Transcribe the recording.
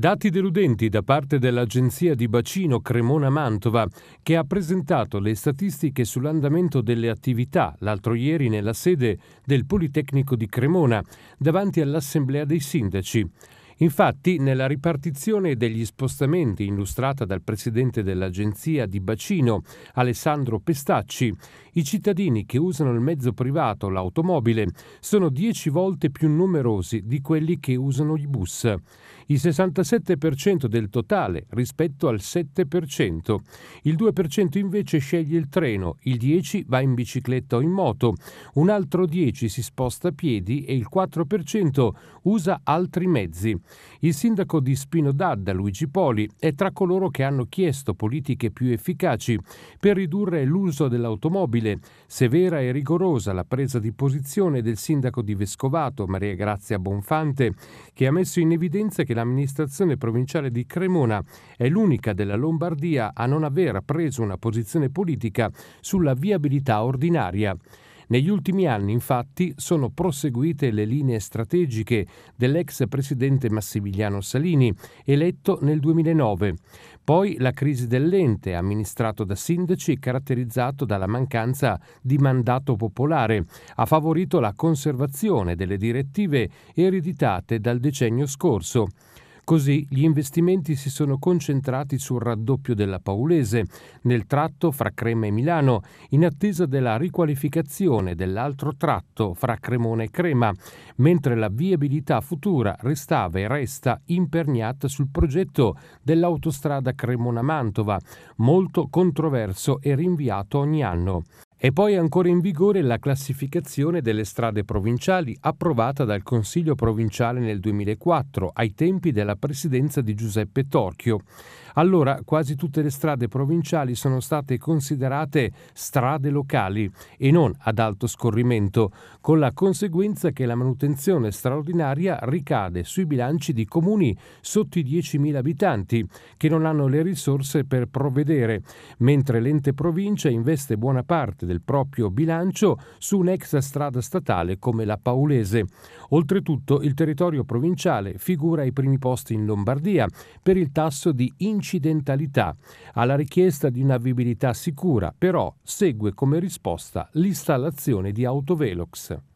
Dati deludenti da parte dell'agenzia di bacino Cremona-Mantova, che ha presentato le statistiche sull'andamento delle attività l'altro ieri nella sede del Politecnico di Cremona, davanti all'Assemblea dei Sindaci. Infatti, nella ripartizione degli spostamenti illustrata dal presidente dell'agenzia di bacino Alessandro Pestacci, i cittadini che usano il mezzo privato, l'automobile, sono dieci volte più numerosi di quelli che usano i bus, il 67% del totale rispetto al 7%. Il 2% invece sceglie il treno, il 10% va in bicicletta o in moto, un altro 10% si sposta a piedi e il 4% usa altri mezzi. Il sindaco di Spino d'Adda, Luigi Poli, è tra coloro che hanno chiesto politiche più efficaci per ridurre l'uso dell'automobile. Severa e rigorosa la presa di posizione del sindaco di Vescovato, Maria Grazia Bonfante, che ha messo in evidenza che l'amministrazione provinciale di Cremona è l'unica della Lombardia a non aver preso una posizione politica sulla viabilità ordinaria. Negli ultimi anni, infatti, sono proseguite le linee strategiche dell'ex presidente Massimiliano Salini, eletto nel 2009. Poi la crisi dell'ente, amministrato da sindaci e caratterizzato dalla mancanza di mandato popolare, ha favorito la conservazione delle direttive ereditate dal decennio scorso. Così gli investimenti si sono concentrati sul raddoppio della Paulese, nel tratto fra Crema e Milano, in attesa della riqualificazione dell'altro tratto fra Cremona e Crema, mentre la viabilità futura restava e resta imperniata sul progetto dell'autostrada Cremona-Mantova, molto controverso e rinviato ogni anno. È poi ancora in vigore la classificazione delle strade provinciali approvata dal Consiglio provinciale nel 2004 ai tempi della presidenza di Giuseppe Torchio. Allora quasi tutte le strade provinciali sono state considerate strade locali e non ad alto scorrimento, con la conseguenza che la manutenzione straordinaria ricade sui bilanci di comuni sotto i 10.000 abitanti, che non hanno le risorse per provvedere, mentre l'ente provincia investe buona parte del proprio bilancio su un'ex strada statale come la Paulese. Oltretutto il territorio provinciale figura ai primi posti in Lombardia per il tasso di incidenza incidentalità alla richiesta di navigabilità sicura, però segue come risposta l'installazione di autovelox.